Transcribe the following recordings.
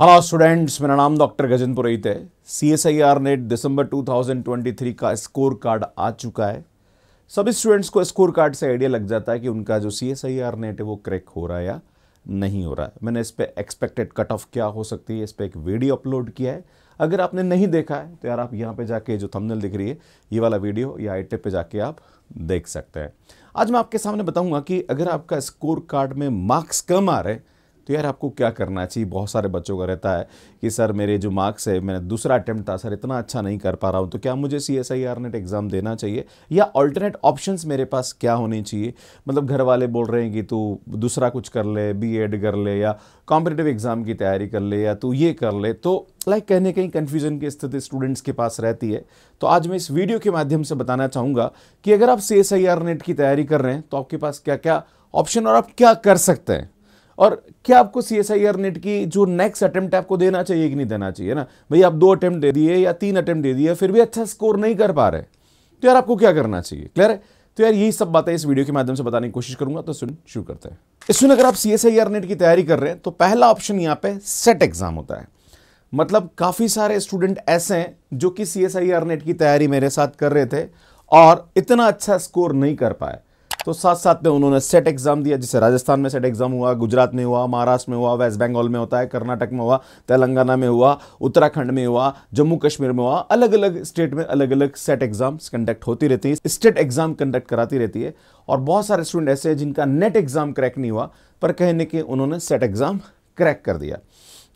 hello students मेरा नाम doctor Gajendra Purohit है C S I R NET December two thousand twenty three का score card आ चुका है सभी स्टूडेंट्स को स्कोर कार्ड से आइडिया लग जाता है कि उनका जो C S I R NET है वो क्रैक हो रहा है या नहीं हो रहा है मैंने इस पर एक्सपेक्टेड कट ऑफ क्या हो सकती है इस पर एक वीडियो अपलोड किया है अगर आपने नहीं देखा है तो यार आप यहाँ पर जाके जो थमनल दिख रही है ये वाला वीडियो या आई पे जाके आप देख सकते हैं आज मैं आपके सामने बताऊँगा कि अगर आपका स्कोर कार्ड में मार्क्स कम आ रहे हैं तो यार आपको क्या करना चाहिए बहुत सारे बच्चों का रहता है कि सर मेरे जो मार्क्स है मैंने दूसरा अटैम्प्ट था सर इतना अच्छा नहीं कर पा रहा हूँ तो क्या मुझे C S I R NET exam देना चाहिए या ऑल्टरनेट ऑप्शन मेरे पास क्या होने चाहिए मतलब घर वाले बोल रहे हैं कि तू दूसरा कुछ कर ले बी एड कर ले या कॉम्पिटेटिव एग्ज़ाम की तैयारी कर ले या तू ये कर ले तो लाइक like, कहने कहीं कन्फ्यूजन की स्थिति स्टूडेंट्स के पास रहती है तो आज मैं इस वीडियो के माध्यम से बताना चाहूँगा कि अगर आप C S I R NET की तैयारी कर रहे हैं तो आपके पास क्या क्या ऑप्शन और आप क्या कर सकते हैं और क्या आपको C S I R NET की जो नेक्स्ट अटेम्प्ट आपको देना चाहिए कि नहीं देना चाहिए ना भाई आप दो अटेम्प्ट दे दिए या तीन अटेम्प्ट दे दिए फिर भी अच्छा स्कोर नहीं कर पा रहे तो यार आपको क्या करना चाहिए क्लियर है तो यार यही सब बातें इस वीडियो के माध्यम से बताने की कोशिश करूंगा तो सुन शुरू करते हैं इसमें अगर आप C S I R NET की तैयारी कर रहे हैं तो पहला ऑप्शन यहाँ पे सेट एग्जाम होता है मतलब काफ़ी सारे स्टूडेंट ऐसे हैं जो कि C S I R NET की तैयारी मेरे साथ कर रहे थे और इतना अच्छा स्कोर नहीं कर पाए तो साथ साथ में उन्होंने सेट एग्जाम दिया जिसे राजस्थान में सेट एग्जाम हुआ गुजरात में हुआ महाराष्ट्र में हुआ वेस्ट बंगाल में होता है कर्नाटक में हुआ तेलंगाना में हुआ उत्तराखंड में हुआ जम्मू कश्मीर में हुआ अलग अलग स्टेट में अलग अलग सेट एग्जाम्स कंडक्ट होती रहती है स्टेट एग्जाम कंडक्ट कराती रहती है और बहुत सारे स्टूडेंट ऐसे हैं जिनका नेट एग्जाम क्रैक नहीं हुआ पर कहने के उन्होंने सेट एग्जाम क्रैक कर दिया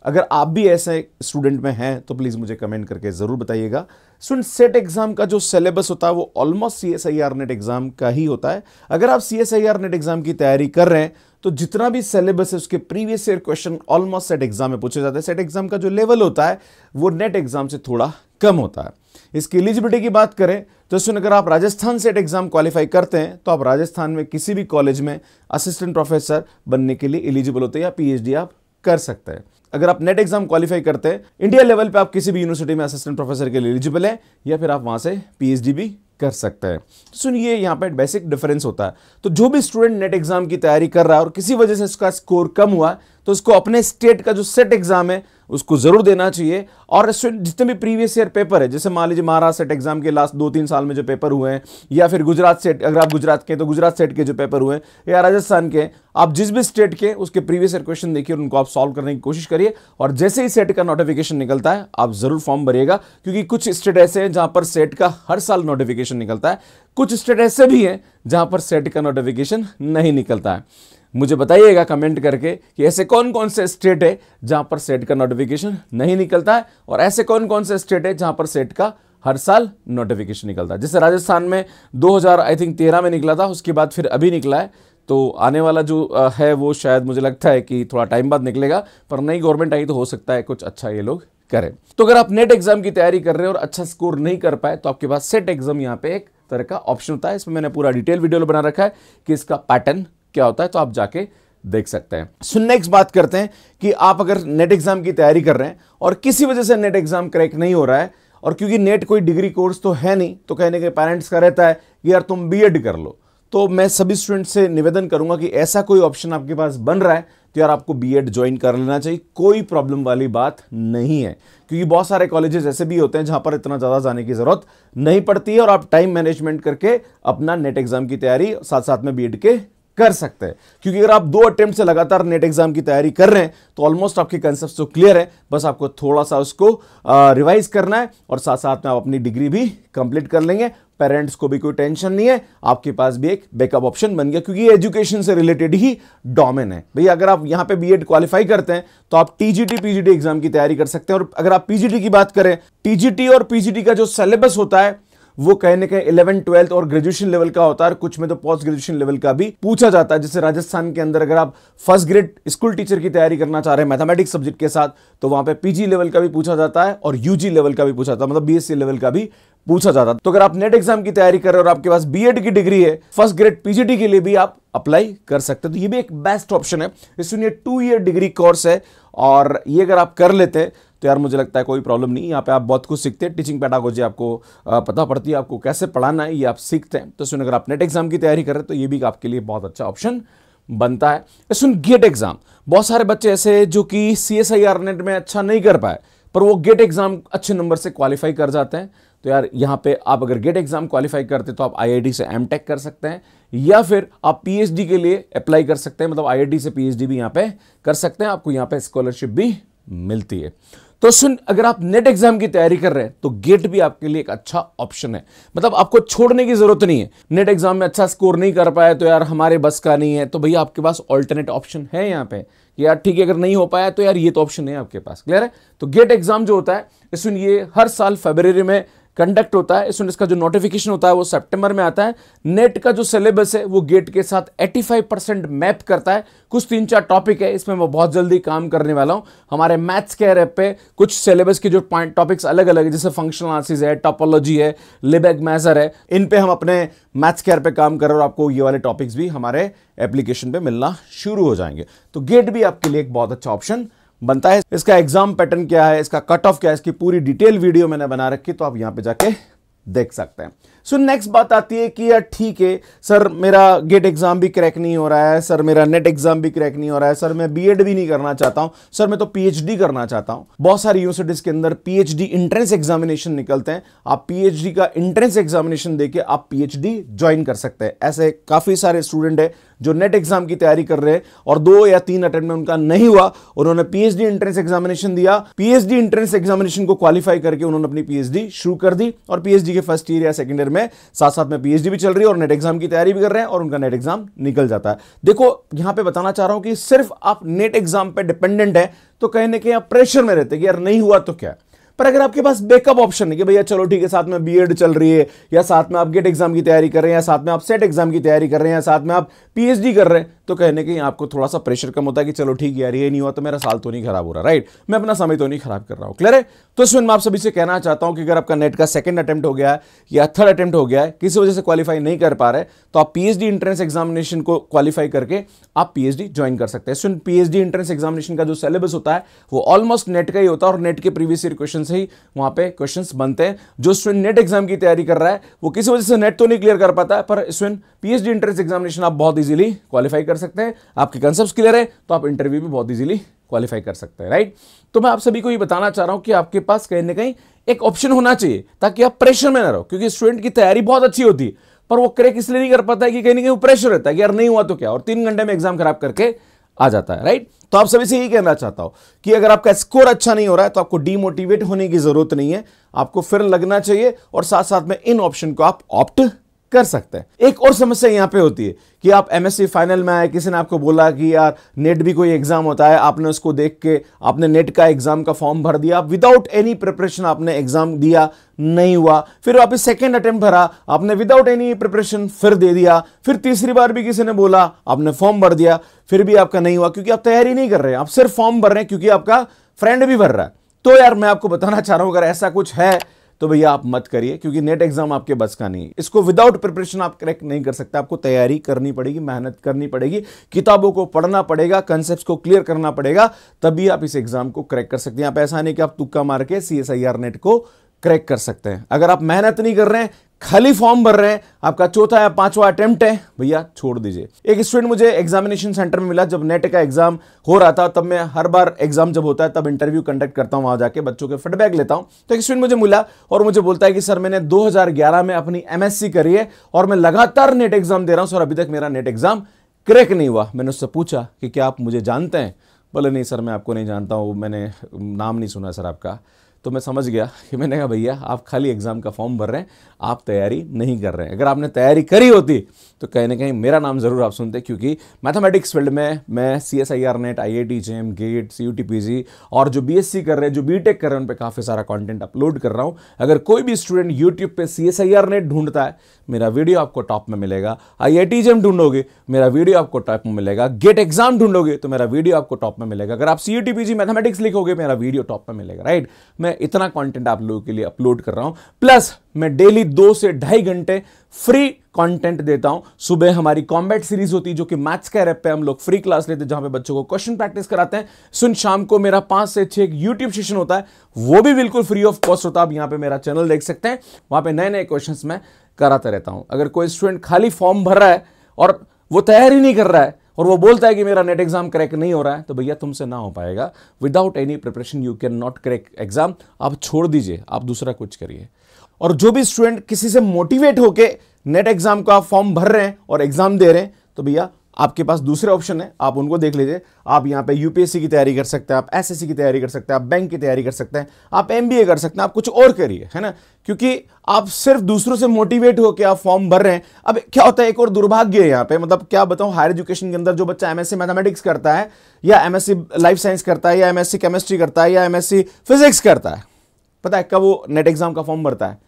अगर आप भी ऐसे स्टूडेंट में हैं तो प्लीज़ मुझे कमेंट करके ज़रूर बताइएगा स्टूडेंट सेट एग्ज़ाम का जो सिलेबस होता है वो almost C S I R NET exam का ही होता है अगर आप C S I R NET exam की तैयारी कर रहे हैं तो जितना भी सिलेबस है उसके previous year question almost SET exam में पूछे जाते हैं सेट एग्ज़ाम का जो लेवल होता है वो नेट एग्ज़ाम से थोड़ा कम होता है इसकी एलिजिबिलिटी की बात करें तो सुन अगर आप राजस्थान सेट एग्ज़ाम क्वालिफाई करते हैं तो आप राजस्थान में किसी भी कॉलेज में असिस्टेंट प्रोफेसर बनने के लिए एलिजिबल होते हैं या पीएचडी आप कर सकते हैं अगर आप नेट एग्जाम क्वालिफाई करते हैं इंडिया लेवल पे आप किसी भी यूनिवर्सिटी में असिस्टेंट प्रोफेसर के लिए एलिजिबल है या फिर आप वहाँ से पीएचडी भी कर सकते हैं तो सुनिए यहाँ पे बेसिक डिफरेंस होता है तो जो भी स्टूडेंट नेट एग्जाम की तैयारी कर रहा है और किसी वजह से उसका स्कोर कम हुआ तो उसको अपने स्टेट का जो सेट एग्जाम है उसको ज़रूर देना चाहिए और जितने भी प्रीवियस ईयर पेपर है जैसे मान लीजिए महाराष्ट्र सेट एग्जाम के लास्ट दो तीन साल में जो पेपर हुए हैं या फिर गुजरात सेट अगर आप गुजरात के तो गुजरात सेट के जो पेपर हुए हैं या राजस्थान के आप जिस भी स्टेट के उसके प्रीवियस ईयर क्वेश्चन देखिए उनको आप सॉल्व करने की कोशिश करिए और जैसे ही सेट का नोटिफिकेशन निकलता है आप ज़रूर फॉर्म भरिएगा क्योंकि कुछ स्टेट ऐसे हैं जहां पर सेट का हर साल नोटिफिकेशन निकलता है कुछ स्टेट ऐसे भी हैं जहां पर सेट का नोटिफिकेशन नहीं निकलता है मुझे बताइएगा कमेंट करके कि ऐसे कौन कौन से स्टेट है जहां पर सेट का नोटिफिकेशन नहीं निकलता है और ऐसे कौन कौन से स्टेट है जहां पर सेट का हर साल नोटिफिकेशन निकलता है जैसे राजस्थान में 2000 आई थिंक 13 में निकला था उसके बाद फिर अभी निकला है तो आने वाला जो है वो शायद मुझे लगता है कि थोड़ा टाइम बाद निकलेगा पर नई गवर्नमेंट आई तो हो सकता है कुछ अच्छा ये लोग करें तो अगर आप नेट एग्जाम की तैयारी कर रहे हैं और अच्छा स्कोर नहीं कर पाए तो आपके पास सेट एग्जाम यहाँ पे एक तरह का ऑप्शन होता है इसमें मैंने पूरा डिटेल वीडियो बना रखा है कि इसका पैटर्न क्या होता है तो आप जाके देख सकते हैं सुन नेक्स्ट बात करते हैं कि आप अगर नेट एग्जाम की तैयारी कर रहे हैं और किसी वजह से नेट एग्जाम क्रैक नहीं हो रहा है और क्योंकि नेट कोई डिग्री कोर्स तो है नहीं तो कहने के पेरेंट्स का रहता है कि यार तुम बीएड कर लो तो मैं सभी स्टूडेंट से निवेदन करूंगा कि ऐसा कोई ऑप्शन आपके पास बन रहा है तो यार आपको बीएड ज्वाइन कर लेना चाहिए कोई प्रॉब्लम वाली बात नहीं है क्योंकि बहुत सारे कॉलेजेस ऐसे भी होते हैं जहां पर इतना ज़्यादा जाने की ज़रूरत नहीं पड़ती है और आप टाइम मैनेजमेंट करके अपना नेट एग्जाम की तैयारी साथ साथ में बीएड के कर सकते हैं क्योंकि अगर आप दो अटेम्प्ट से लगातार नेट एग्जाम की तैयारी कर रहे हैं तो ऑलमोस्ट आपके कंसेप्ट तो क्लियर है बस आपको थोड़ा सा उसको रिवाइज करना है और साथ साथ में आप अपनी डिग्री भी कंप्लीट कर लेंगे पेरेंट्स को भी कोई टेंशन नहीं है आपके पास भी एक बैकअप ऑप्शन बन गया क्योंकि ये एजुकेशन से रिलेटेड ही डोमेन है भैया अगर आप पर पे बीएड क्वालिफाई करते हैं तो आप टीजीटी पीजीटी एग्जाम की तैयारी कर सकते हैं और अगर आप पीजीटी की बात करें टीजीटी और पीजीटी का जो सिलेबस होता है वो कहीं ना कहीं इलेवन ट्वेल्थ और ग्रेजुएशन लेवल का होता है कुछ में तो पोस्ट ग्रेजुएशन लेवल का भी पूछा जाता है जैसे राजस्थान के अंदर अगर आप फर्स्ट ग्रेड स्कूल टीचर की तैयारी करना चाह रहे हैं मैथमेटिक्स सब्जेक्ट के साथ तो वहां पे पीजी लेवल का भी पूछा जाता है और यूजी लेवल का भी पूछा जाता है मतलब बीएससी लेवल का भी पूछा जाता है तो अगर आप नेट एग्जाम की तैयारी कर रहे हो और आपके पास बीएड की डिग्री है फर्स्ट ग्रेड पीजीटी के लिए भी आप अप्लाई कर सकते हैं तो ये भी एक बेस्ट ऑप्शन है इसमें टू ईयर डिग्री कोर्स है और ये अगर आप कर लेते हैं तो यार मुझे लगता है कोई प्रॉब्लम नहीं यहाँ पे आप बहुत कुछ सीखते हैं टीचिंग पैटागोजी आपको पता पड़ती है आपको कैसे पढ़ाना है ये आप सीखते हैं तो सुन अगर आप नेट एग्जाम की तैयारी कर रहे हैं तो ये भी आपके लिए बहुत अच्छा ऑप्शन बनता है सुन गेट एग्जाम बहुत सारे बच्चे ऐसे जो कि C S I R NET में अच्छा नहीं कर पाए पर वो गेट एग्जाम अच्छे नंबर से क्वालिफाई कर जाते हैं तो यार यहाँ पे आप अगर गेट एग्जाम क्वालिफाई करते तो आप आईआईटी से एम कर सकते हैं या फिर आप पीएचडी के लिए अप्लाई कर सकते हैं मतलब आईआईटी से पीएचडी भी यहाँ पे कर सकते हैं आपको यहाँ पे स्कॉलरशिप भी मिलती है तो सुन अगर आप नेट एग्जाम की तैयारी कर रहे हैं तो गेट भी आपके लिए एक अच्छा ऑप्शन है मतलब आपको छोड़ने की जरूरत नहीं है नेट एग्जाम में अच्छा स्कोर नहीं कर पाया तो यार हमारे बस का नहीं है तो भैया आपके पास ऑल्टरनेट ऑप्शन है यहां पे यार ठीक है अगर नहीं हो पाया तो यार ये तो ऑप्शन है आपके पास क्लियर है तो गेट एग्जाम जो होता है सुन ये हर साल फेबर में कंडक्ट होता है इसमें इसका जो नोटिफिकेशन होता है वो सितंबर में आता है नेट का जो सिलेबस है वो गेट के साथ 85 परसेंट मैप करता है कुछ तीन चार टॉपिक है इसमें मैं बहुत जल्दी काम करने वाला हूँ हमारे मैथ्स के रेप पे कुछ सिलेबस के जो पॉइंट टॉपिक्स अलग अलग है जैसे फंक्शनल आंसिस है टॉपोलॉजी है लिबेग मैजर है इन पर हम अपने मैथ्स के ऐप पे काम कर रहे और आपको ये वाले टॉपिक्स भी हमारे एप्लीकेशन पर मिलना शुरू हो जाएंगे तो गेट भी आपके लिए एक बहुत अच्छा ऑप्शन बनता है इसका एग्जाम पैटर्न क्या है इसका कट ऑफ क्या है इसकी पूरी डिटेल वीडियो मैंने बना रखी तो आप यहां पे जाके देख सकते हैं सो so, नेक्स्ट बात आती है कि यार ठीक है सर मेरा गेट एग्जाम e भी क्रैक नहीं हो रहा है सर मेरा नेट एग्जाम भी क्रैक नहीं हो रहा है सर मैं बीएड e भी नहीं करना चाहता हूं सर मैं तो पीएचडी करना चाहता हूं बहुत सारी यूनिवर्सिटीज के अंदर पीएचडी एंट्रेंस एग्जामिनेशन निकलते हैं आप पीएचडी का एंट्रेंस एग्जामिनेशन देकर आप पीएचडी ज्वाइन कर सकते हैं ऐसे काफी सारे स्टूडेंट है जो नेट एग्जाम की तैयारी कर रहे हैं और दो या तीन अटेंड में उनका नहीं हुआ उन्होंने पीएचडी एंट्रेंस एग्जामिनेशन दिया पीएचडी एंट्रेंस एग्जामिनेशन को क्वालिफाई करके उन्होंने अपनी पीएचडी शुरू कर दी और पीएचडी के फर्स्ट ईयर या सेकंड ईयर में साथ साथ में पीएचडी भी चल रही है और नेट एग्जाम की तैयारी भी कर रहे हैं और उनका नेट एग्जाम निकल जाता है देखो यहां पर बताना चाह रहा हूं कि सिर्फ आप नेट एग्जाम पर डिपेंडेंट है तो कहने के आप प्रेशर में रहते कि यार नहीं हुआ तो क्या पर अगर आपके पास बैकअप ऑप्शन है कि भैया चलो ठीक है साथ में बीएड चल रही है या साथ में आप गेट एग्जाम की तैयारी कर रहे हैं या साथ में आप सेट एग्जाम की तैयारी कर रहे हैं या साथ में आप पीएचडी कर रहे हैं तो कहने के आपको थोड़ा सा प्रेशर कम होता है कि चलो ठीक यार ये नहीं हुआ तो मेरा साल तो नहीं खराब हो रहा राइट मैं अपना समय तो नहीं खराब कर रहा हूं क्लियर है तो इस मैं आप सभी से कहना चाहता हूं कि अगर आपका नेट का सेकंड अटैम्प्ट हो गया है या थर्ड अटैम्प्ट हो गया है किसी वजह से क्वालिफाई नहीं कर पा रहे तो आप पीएचडी एंट्रेंस एग्जामिनेशन को क्वालिफाई करके आप पीएचडी ज्वाइन कर सकते हैं पीएचडी एंट्रेंस एग्जामिनेशन का जो सिलेबस होता है वो ऑलमोस्ट नेट का ही होता है और नेट के प्रीवियस ईयर क्वेश्चन ही वहां पर क्वेश्चन बनते हैं जो स्टूडेंट नेट एग्जाम की तैयारी कर रहा है वो किसी वजह से नेट तो नहीं क्लियर कर पाता है पर स्टूडेंट पीएचडी एंट्रेंस एग्जामिनेशन आप बहुत ईजिली क्वालिफाई कर कर सकते हैं आपके कंसेप्ट क्लियर है तो आप इंटरव्यू भी बहुत ईजिली क्वालिफाई कर सकते हैं राइट तो मैं आप सभी को ये बताना चाह रहा हूँ कि आपके पास कहीं ना कहीं एक ऑप्शन होना चाहिए ताकि आप प्रेशर में ना रहो क्योंकि स्टूडेंट की तैयारी बहुत अच्छी होती है पर वो क्रैक इसलिए नहीं कर पाता है कि कहीं ना कहीं वो प्रेशर रहता है कि यार नहीं हुआ तो क्या और तीन घंटे में एग्जाम खराब करके आ जाता है राइट तो आप सभी से यही कहना चाहता हूं कि अगर आपका स्कोर अच्छा नहीं हो रहा है तो आपको डीमोटिवेट होने की जरूरत नहीं है आपको फिर लगना चाहिए और साथ साथ में इन ऑप्शन को आप ऑप्ट कर सकते हैं एक और समस्या यहाँ पे होती है कि आप एमएससी फाइनल में आए किसी ने आपको बोला कि यार नेट भी कोई एग्जाम होता है आपने उसको देख के आपने नेट का एग्जाम का फॉर्म भर दिया विदाउट एनी प्रिपरेशन आपने एग्जाम दिया नहीं हुआ फिर वापस सेकेंड अटेम्प्ट भरा आपने विदाउट एनी प्रिपरेशन फिर दे दिया फिर तीसरी बार भी किसी ने बोला आपने फॉर्म भर दिया फिर भी आपका नहीं हुआ क्योंकि आप तैयारी नहीं कर रहे आप सिर्फ फॉर्म भर रहे हैं क्योंकि आपका फ्रेंड भी भर रहा है तो यार मैं आपको बताना चाह रहा हूं अगर ऐसा कुछ है तो भैया आप मत करिए क्योंकि नेट एग्जाम आपके बस का नहीं है इसको विदाउट प्रिपरेशन आप क्रैक नहीं कर सकते आपको तैयारी करनी पड़ेगी मेहनत करनी पड़ेगी किताबों को पढ़ना पड़ेगा कंसेप्ट को क्लियर करना पड़ेगा तभी आप इस एग्जाम को क्रैक कर सकते हैं आप ऐसा नहीं कि आप तुक्का मार के सी नेट को क्रैक कर सकते हैं अगर आप मेहनत नहीं कर रहे हैं खाली फॉर्म भर रहे हैं आपका चौथा या पांचवा अटेम्प्ट है भैया छोड़ दीजिए एक स्टूडेंट मुझे एग्जामिनेशन सेंटर में मिला जब नेट का एग्जाम हो रहा था तब मैं हर बार एग्जाम जब होता है तब इंटरव्यू कंडक्ट करता हूं वहां जाके बच्चों के फीडबैक लेता हूं तो एक स्टूडेंट मुझे मिला और मुझे बोलता है कि सर मैंने दो में अपनी एमएससी करी है और मैं लगातार नेट एग्जाम दे रहा हूं सर अभी तक मेरा नेट एग्जाम क्रैक नहीं हुआ मैंने उससे पूछा कि क्या आप मुझे जानते हैं बोले नहीं सर मैं आपको नहीं जानता हूँ मैंने नाम नहीं सुना सर आपका तो मैं समझ गया कि मैंने कहा भैया आप खाली एग्ज़ाम का फॉर्म भर रहे हैं आप तैयारी नहीं कर रहे हैं अगर आपने तैयारी करी होती तो कहीं ना कहीं मेरा नाम ज़रूर आप सुनते क्योंकि मैथमेटिक्स फील्ड में मैं C S I R NET I I T J M GATE C U T P G और जो बी एस सी कर रहे हैं जो बी टेक कर रहे हैं उन पर काफ़ी सारा कॉन्टेंट अपलोड कर रहा हूँ अगर कोई भी स्टूडेंट यूट्यूब पर C S I R NET ढूंढता है मेरा वीडियो आपको टॉप में मिलेगा आई आई टी जे एम ढूंढोगे मेरा वीडियो आपको टॉप में मिलेगा गेट एग्जाम e ढूंढोगे तो मेरा वीडियो आपको टॉप में मिलेगा अगर आप C U T P G mathematics लिखोगे मेरा वीडियो टॉप में मिलेगा राइट मैं मैं इतना कंटेंट आप लोगों के लिए अपलोड कर रहा हूं प्लस मैं डेली दो से ढाई घंटे फ्री कंटेंट देता हूं सुबह हमारी कॉम्बैट सीरीज होती है जो कि मैथ्स के रेप पे हम लोग फ्री क्लास लेते हैं जहां पे बच्चों को क्वेश्चन प्रैक्टिस कराते हैं सुन शाम को मेरा पांच से छह यूट्यूब सेशन होता है वो भी बिल्कुल फ्री ऑफ कॉस्ट होता है आप यहां पर मेरा चैनल देख सकते हैं वहां पर नए नए क्वेश्चन मैं कराता रहता हूं अगर कोई स्टूडेंट खाली फॉर्म भर रहा है और वो तैयारी नहीं कर रहा है और वो बोलता है कि मेरा नेट एग्जाम क्रैक नहीं हो रहा है तो भैया तुमसे ना हो पाएगा without any preparation you can not crack exam आप छोड़ दीजिए आप दूसरा कुछ करिए और जो भी स्टूडेंट किसी से मोटिवेट होके नेट एग्जाम का फॉर्म भर रहे हैं और एग्जाम दे रहे हैं तो भैया आपके पास दूसरे ऑप्शन है आप उनको देख लीजिए आप यहाँ पे यूपीएससी की तैयारी कर सकते हैं आप एसएससी की तैयारी कर सकते हैं आप बैंक की तैयारी कर सकते हैं आप एमबीए कर सकते हैं आप कुछ और करिए है ना क्योंकि आप सिर्फ दूसरों से मोटिवेट होकर आप फॉर्म भर रहे हैं अब क्या होता है एक और दुर्भाग्य है यहाँ पे मतलब क्या बताऊँ हायर एजुकेशन के अंदर जो बच्चा एमएससी मैथमेटिक्स करता है या एमएससी लाइफ साइंस करता है या एमएससी केमिस्ट्री करता है या एमएससी फिजिक्स करता है पता है कब वो नेट एग्जाम का फॉर्म भरता है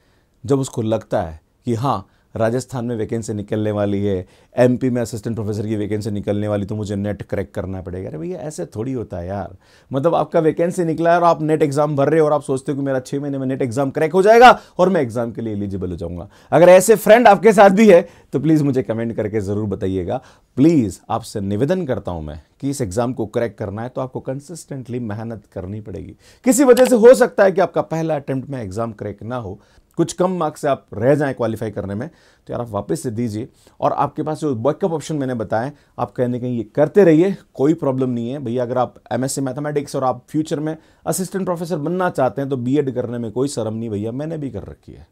जब उसको लगता है कि हाँ राजस्थान में वैकेंसी निकलने वाली है एमपी में असिस्टेंट प्रोफेसर की वैकेंसी निकलने वाली तो मुझे नेट क्रैक करना पड़ेगा अरे भैया ऐसे थोड़ी होता है यार मतलब आपका वैकेंसी निकला है और आप नेट एग्जाम भर रहे हो और आप सोचते हो कि मेरा छः महीने में नेट एग्जाम क्रैक हो जाएगा और मैं एग्जाम के लिए एलिजिबल हो जाऊंगा अगर ऐसे फ्रेंड आपके साथ भी है तो प्लीज़ मुझे कमेंट करके ज़रूर बताइएगा प्लीज़ आपसे निवेदन करता हूँ मैं कि इस एग्ज़ाम को क्रैक करना है तो आपको कंसिस्टेंटली मेहनत करनी पड़ेगी किसी वजह से हो सकता है कि आपका पहला अटेम्प्ट में एग्ज़ाम क्रैक ना हो कुछ कम मार्क्स से आप रह जाएं क्वालिफाई करने में तो यार आप वापस से दीजिए और आपके पास जो बैकअप ऑप्शन मैंने बताया आप कहीं ना कहीं ये करते रहिए कोई प्रॉब्लम नहीं है भैया अगर आप एमएससी मैथमेटिक्स और आप फ्यूचर में असिस्टेंट प्रोफेसर बनना चाहते हैं तो बी करने में कोई शर्म नहीं भैया मैंने भी कर रखी है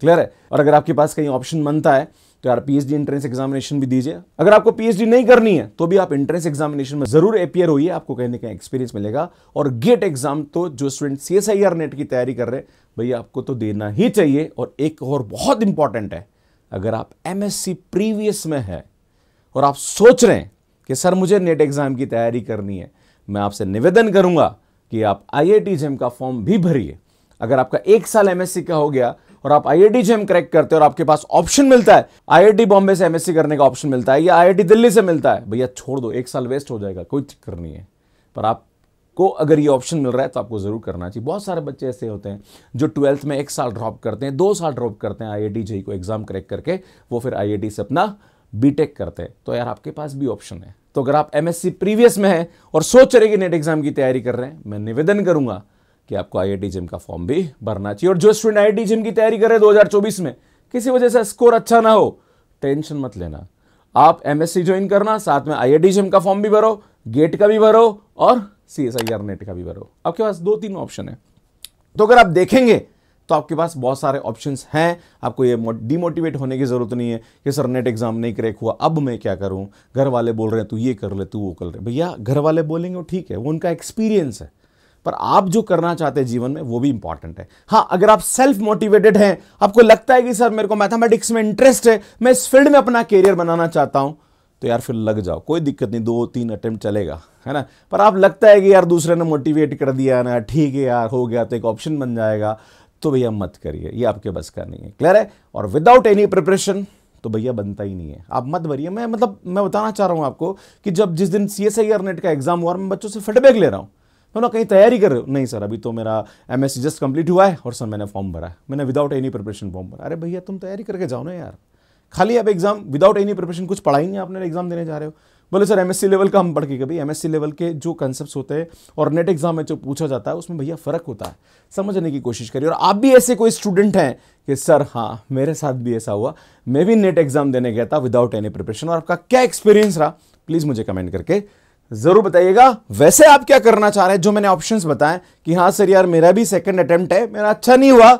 क्लियर है और अगर आपके पास कहीं ऑप्शन बनता है तो यार पीएचडी एंट्रेंस एग्जामिनेशन भी दीजिए अगर आपको पीएचडी नहीं करनी है तो भी आप एंट्रेंस एग्जामिनेशन में जरूर अपियर होइए आपको कहीं ना कहीं एक्सपीरियंस मिलेगा और गेट एग्जाम तो जो स्टूडेंट सी एस नेट की तैयारी कर रहे हैं भैया आपको तो देना ही चाहिए और एक और बहुत इंपॉर्टेंट है अगर आप एम प्रीवियस में है और आप सोच रहे हैं कि सर मुझे नेट एग्जाम की तैयारी करनी है मैं आपसे निवेदन करूंगा कि आप आई आई जेम का फॉर्म भी भरिए अगर आपका एक साल एमएससी का हो गया और आप आईआईटी जेम क्रैक करते हो और आपके पास ऑप्शन मिलता है आईआईटी बॉम्बे से एमएससी करने का ऑप्शन मिलता है या आईआईटी दिल्ली से मिलता है भैया छोड़ दो एक साल वेस्ट हो जाएगा कोई चक्कर नहीं है पर आप को अगर ये ऑप्शन मिल रहा है तो आपको ज़रूर करना चाहिए बहुत सारे बच्चे ऐसे होते हैं जो ट्वेल्थ में एक साल ड्रॉप करते हैं दो साल ड्रॉप करते हैं आई जेई e को एग्ज़ाम क्रैक करके वो फिर आई से अपना बीटेक करते हैं तो यार आपके पास भी ऑप्शन है तो अगर आप एमएससी प्रीवियस में हैं और सोच रहे कि नेट एग्ज़ाम की तैयारी कर रहे हैं मैं निवेदन करूंगा कि आपको आई आई जिम का फॉर्म भी भरना चाहिए और जो स्टूडेंट आई जिम की तैयारी कर रहे हैं दो में किसी वजह से स्कोर अच्छा ना हो टेंशन मत लेना आप एमएससी ज्वाइन करना साथ में आई जिम का फॉर्म भी भरो गेट का भी भरो और C S I R NET का भी भरो आपके पास दो तीन ऑप्शन है तो अगर आप देखेंगे तो आपके पास बहुत सारे ऑप्शंस हैं आपको ये डिमोटिवेट होने की ज़रूरत नहीं है कि सर नेट एग्ज़ाम नहीं क्रैक हुआ अब मैं क्या करूं घर वाले बोल रहे हैं तू ये कर ले तू वो कर ले भैया घर वाले बोलेंगे वो ठीक है वो उनका एक्सपीरियंस है पर आप जो करना चाहते हैं जीवन में वो भी इंपॉर्टेंट है हाँ अगर आप सेल्फ मोटिवेटेड हैं आपको लगता है कि सर मेरे को मैथमेटिक्स में इंटरेस्ट है मैं इस फील्ड में अपना करियर बनाना चाहता हूँ तो यार फिर लग जाओ कोई दिक्कत नहीं दो तीन अटेम्प्ट चलेगा है ना पर आप लगता है कि यार दूसरे ने मोटिवेट कर दिया ना ठीक है यार हो गया तो एक ऑप्शन बन जाएगा तो भैया मत करिए ये आपके बस का नहीं है क्लियर है और विदाउट एनी प्रिपरेशन तो भैया बनता ही नहीं है आप मत भरिए मैं मतलब मैं बताना चाह रहा हूँ आपको कि जब जिस दिन सी एस आई नेट का एग्जाम हुआ मैं बच्चों से फीडबैक ले रहा हूँ ना कहीं तैयारी कर रहे हो नहीं सर अभी तो मेरा एम एस जस्ट कंप्लीट हुआ है और सर मैंने फॉर्म भरा है मैंने विदाउट एनी प्रिपरेशन फॉर्म भरा अरे भैया तुम तैयारी करके जाओ ना यार खाली अब एग्जाम विदाउट एनी प्रिपरेशन कुछ पढ़ाई नहीं आपने एग्जाम देने जा रहे हो बोले sir M S C level का हम पढ़ के कभी एम एस सी लेवल के जो कॉन्सेप्ट होते हैं और नेट एग्जाम में जो पूछा जाता है उसमें भैया फ़र्क होता है समझने की कोशिश करिए और आप भी ऐसे कोई स्टूडेंट हैं कि सर हाँ मेरे साथ भी ऐसा हुआ मैं भी नेट एग्जाम देने गया था विदाउट एनी प्रिपरेशन और आपका क्या एक्सपीरियंस रहा प्लीज़ मुझे कमेंट करके जरूर बताइएगा वैसे आप क्या करना चाह रहे हैं जो मैंने ऑप्शन बताए कि हाँ सर यार मेरा भी सेकेंड अटेम्प्ट है मेरा अच्छा नहीं हुआ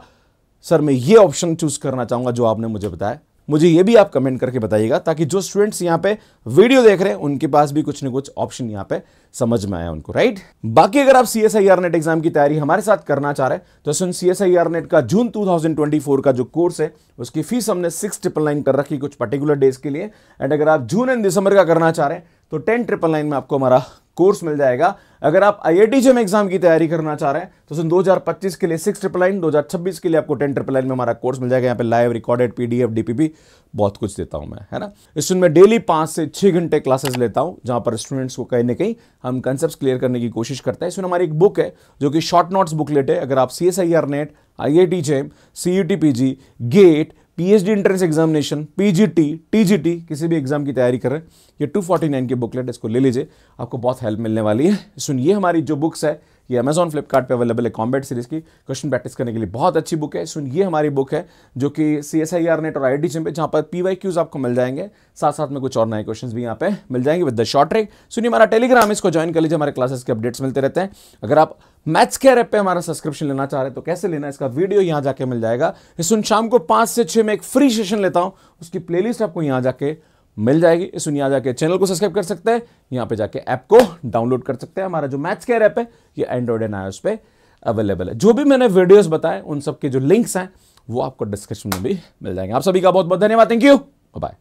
सर मैं ये ऑप्शन चूज करना चाहूंगा जो आपने मुझे बताया मुझे ये भी आप कमेंट करके बताइएगा ताकि जो स्टूडेंट्स यहाँ पे वीडियो देख रहे हैं उनके पास भी कुछ ना कुछ ऑप्शन यहाँ पे समझ में आया उनको राइट बाकी अगर आप C S I R NET exam की तैयारी हमारे साथ करना चाह रहे हैं तो सुन C S I R NET का जून 2024 का जो कोर्स है उसकी फीस हमने सिक्स ट्रिपल नाइन कर रखी कुछ पर्टिकुलर डेज के लिए एंड अगर आप जून एंड दिसंबर का करना चाह रहे हैं तो टेन ट्रिपल नाइन में आपको हमारा कोर्स मिल जाएगा अगर आप आई आई टी एग्जाम की तैयारी करना चाह रहे हैं तो हजार 2025 के लिए सिक्स ट्रिपल नाइन दो के लिए आपको टेन ट्रिपल नाइन में हमारा कोर्स मिल जाएगा यहाँ पे लाइव रिकॉर्डेड पीडीएफ डीपीपी बहुत कुछ देता हूँ मैं है ना स्टूडेंट में डेली पाँच से छः घंटे क्लासेस लेता हूँ जहाँ पर स्टूडेंट्स को कहीं ना कहीं हम कंसेप्ट क्लियर करने की कोशिश करते हैं इसमें हमारी एक बुक है जो कि शॉर्ट नोट्स बुकलेट है अगर आप C S I R NET I I T JAM C U T P G GATE PhD entrance examination PGT TGT किसी भी एग्जाम की तैयारी कर रहे हैं ये 249 की बुकलेट इसको ले लीजिए आपको बहुत हेल्प मिलने वाली है सुनिए हमारी जो बुक्स है ये अमेजॉन फ्लिपकार्ट अवेलेबल है कॉम्बैट सीरीज की क्वेश्चन प्रैक्टिस करने के लिए बहुत अच्छी बुक है सुन ये हमारी बुक है जो कि C S I R NET और आई डी पे जहाँ पर पी वाई क्यूज आपको मिल जाएंगे साथ साथ में कुछ और नए क्वेश्चन भी यहाँ पे मिल जाएंगे विद द शॉर्ट ट्रेक सुनिए हमारा टेलीग्राम इसको ज्वाइन कर लीजिए हमारे क्लासेस के अपडेट्स मिलते रहते हैं अगर आप मैथ्स केयर ऐप पे हमारा सब्सक्रिप्शन लेना चाह रहे हैं तो कैसे लेना इसका वीडियो यहाँ जाके मिल जाएगा सुन शाम को पाँच से छः में एक फ्री सेशन लेता हूँ उसकी प्लेलिस्ट आपको यहाँ जाके मिल जाएगी इस सुनिया जाके चैनल को सब्सक्राइब कर सकते हैं यहाँ पे जाके ऐप को डाउनलोड कर सकते हैं हमारा जो मैथ्स केयर ऐप है ये एंड्रॉइड एंड आई पे अवेलेबल है जो भी मैंने वीडियोस बताए उन सब के जो लिंक्स हैं वो आपको डिस्क्रिप्शन में भी मिल जाएंगे आप सभी का बहुत बहुत धन्यवाद थैंक यू बाय